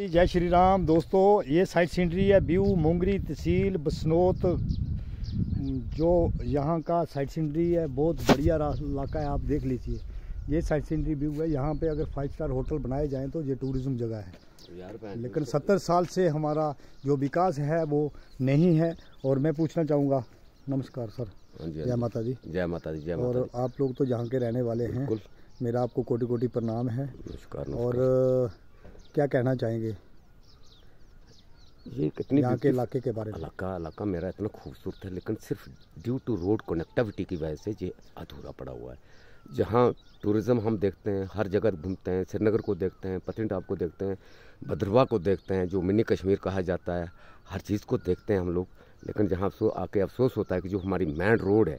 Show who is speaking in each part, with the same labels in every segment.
Speaker 1: जय श्री राम दोस्तों ये साइड सीनरी है व्यू मुंगरी तहसील बसनोत जो यहाँ का साइड सीनरी है बहुत बढ़िया इलाका है आप देख लीजिए ये साइड सीनरी व्यू है यहाँ पे अगर फाइव स्टार होटल बनाए जाएँ तो ये टूरिज़्म जगह है लेकिन सत्तर साल से हमारा जो विकास है वो नहीं है और मैं पूछना चाहूँगा नमस्कार सर
Speaker 2: हाँ हाँ जय माता दी जय माता दी जय और
Speaker 1: आप लोग तो यहाँ के रहने वाले हैं मेरा आपको कोटि कोटि प्रणाम है और क्या कहना चाहेंगे ये कितनी यहाँ के इलाके के बारे में
Speaker 2: इलाका इलाका मेरा इतना खूबसूरत है लेकिन सिर्फ ड्यू टू रोड कनेक्टिविटी की वजह से ये अधूरा पड़ा हुआ है जहाँ टूरिज़्म हम देखते हैं हर जगह घूमते हैं श्रीनगर को देखते हैं पतनटाप को देखते हैं भद्रवा को देखते हैं जो मिनी कश्मीर कहा जाता है हर चीज़ को देखते हैं हम लोग लेकिन जहाँ अफसोस आके अफसोस होता है कि जो हमारी मेन रोड है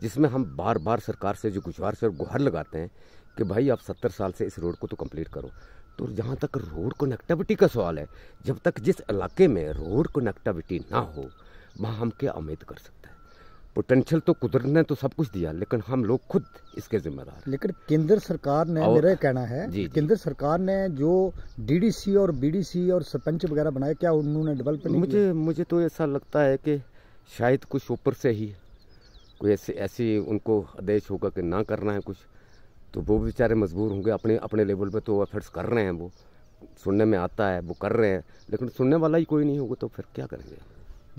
Speaker 2: जिसमें हम बार बार सरकार से जो गुजारिश और गुहार लगाते हैं कि भाई आप सत्तर साल से इस रोड को तो कंप्लीट करो तो जहाँ तक रोड कनेक्टिविटी का सवाल है जब तक जिस इलाके में रोड कनेक्टिविटी ना हो वहाँ हम क्या उम्मीद कर सकते हैं पोटेंशियल तो कुदरत ने तो सब कुछ दिया लेकिन हम लोग खुद इसके जिम्मेदार
Speaker 1: लेकिन केंद्र सरकार ने और, मेरा कहना है जी, केंद्र सरकार ने जो डीडीसी और बीडीसी और सरपंच वगैरह बनाए क्या उन्होंने डेवलप मुझे
Speaker 2: मुझे तो ऐसा लगता है कि शायद कुछ ऊपर से ही कोई ऐसे ऐसी उनको आदेश होगा कि ना करना है कुछ तो वो बेचारे मजबूर होंगे अपने अपने लेवल पे तो एफर्ट्स कर रहे हैं वो सुनने में आता है वो कर रहे हैं लेकिन सुनने वाला ही कोई नहीं होगा तो फिर क्या करेंगे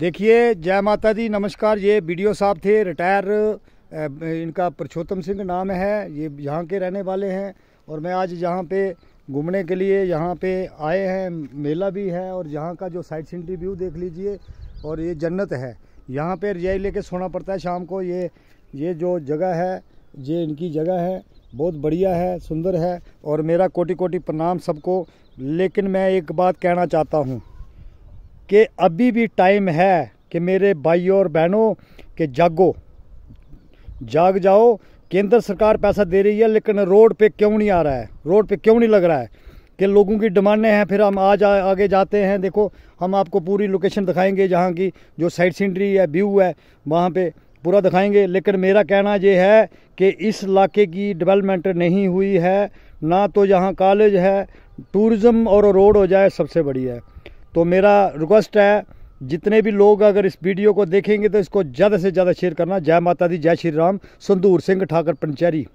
Speaker 1: देखिए जय माता दी नमस्कार ये बी साहब थे रिटायर इनका परछोत्तम सिंह नाम है ये यहाँ के रहने वाले हैं और मैं आज यहाँ पे घूमने के लिए यहाँ पे आए हैं मेला भी है और यहाँ का जो साइड सीनरी व्यू देख लीजिए और ये जन्नत है यहाँ पे रजाई लेके सोना पड़ता है शाम को ये ये जो जगह है ये इनकी जगह है बहुत बढ़िया है सुंदर है और मेरा कोटि कोटि प्रणाम सबको लेकिन मैं एक बात कहना चाहता हूँ कि अभी भी टाइम है कि मेरे भाई और बहनों के जागो जाग जाओ केंद्र सरकार पैसा दे रही है लेकिन रोड पे क्यों नहीं आ रहा है रोड पे क्यों नहीं लग रहा है कि लोगों की डिमांडें हैं फिर हम आज आगे जाते हैं देखो हम आपको पूरी लोकेशन दिखाएंगे जहाँ की जो साइड सीनरी है व्यू है वहाँ पे पूरा दिखाएंगे लेकिन मेरा कहना ये है कि इस इलाके की डेवलपमेंट नहीं हुई है ना तो यहाँ कॉलेज है टूरिज़्म और रोड हो जाए सबसे बड़ी है तो मेरा रिक्वेस्ट है जितने भी लोग अगर इस वीडियो को देखेंगे तो इसको ज़्यादा से ज़्यादा शेयर करना जय माता दी जय श्री राम संदूर सिंह ठाकर पंचैरी